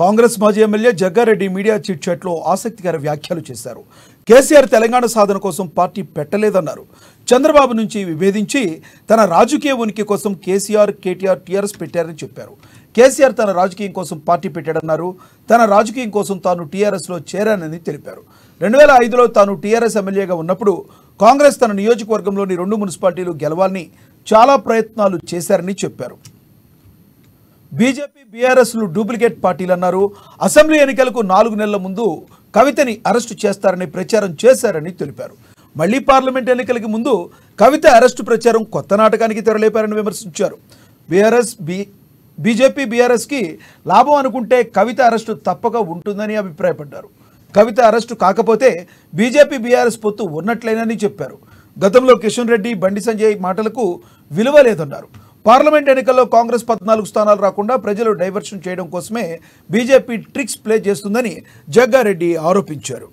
కాంగ్రెస్ మాజీ MLA Jaggareddy media చిట్చాట్లో ఆసక్తికర వ్యాఖ్యలు చేశారు కేసీఆర్ తెలంగాణ సాధన కోసం పార్టీ పెట్టలేదన్నారు చంద్రబాబు నుంచి విభేదించి తన రాజకీయ ఉనికి కోసం కేసీఆర్ కేటీఆర్ టీఆర్ఎస్ పెట్టారని చెప్పారు కేసీఆర్ తన రాజకీయం కోసం పార్టీ పెట్టాడన్నారు తన రాజకీయం కోసం తాను టీఆర్ఎస్లో చేరానని తెలిపారు రెండు వేల ఐదులో తాను టీఆర్ఎస్ ఎమ్మెల్యేగా ఉన్నప్పుడు కాంగ్రెస్ తన నియోజకవర్గంలోని రెండు మున్సిపాలిటీలు గెలవాలని చాలా ప్రయత్నాలు చేశారని చెప్పారు బీజేపీ బీఆర్ఎస్లు డూప్లికేట్ పార్టీలు అన్నారు అసెంబ్లీ ఎన్నికలకు నాలుగు నెలల ముందు కవితని అరెస్టు చేస్తారని ప్రచారం చేశారని తెలిపారు మళ్లీ పార్లమెంట్ ఎన్నికలకు ముందు కవిత అరెస్టు ప్రచారం కొత్త నాటకానికి తెరలేపారని విమర్శించారు బీఆర్ఎస్ బీ బీజేపీ బీఆర్ఎస్కి లాభం అనుకుంటే కవిత అరెస్టు తప్పక ఉంటుందని అభిప్రాయపడ్డారు కవిత అరెస్టు కాకపోతే బీజేపీ బీఆర్ఎస్ పొత్తు ఉన్నట్లేనని చెప్పారు గతంలో కిషన్ రెడ్డి బండి సంజయ్ మాటలకు విలువ లేదన్నారు పార్లమెంట్ ఎన్నికల్లో కాంగ్రెస్ పద్నాలుగు స్థానాలు రాకుండా ప్రజలు డైవర్షన్ చేయడం కోసమే బీజేపీ ట్రిక్స్ ప్లే చేస్తుందని జగ్గారెడ్డి ఆరోపించారు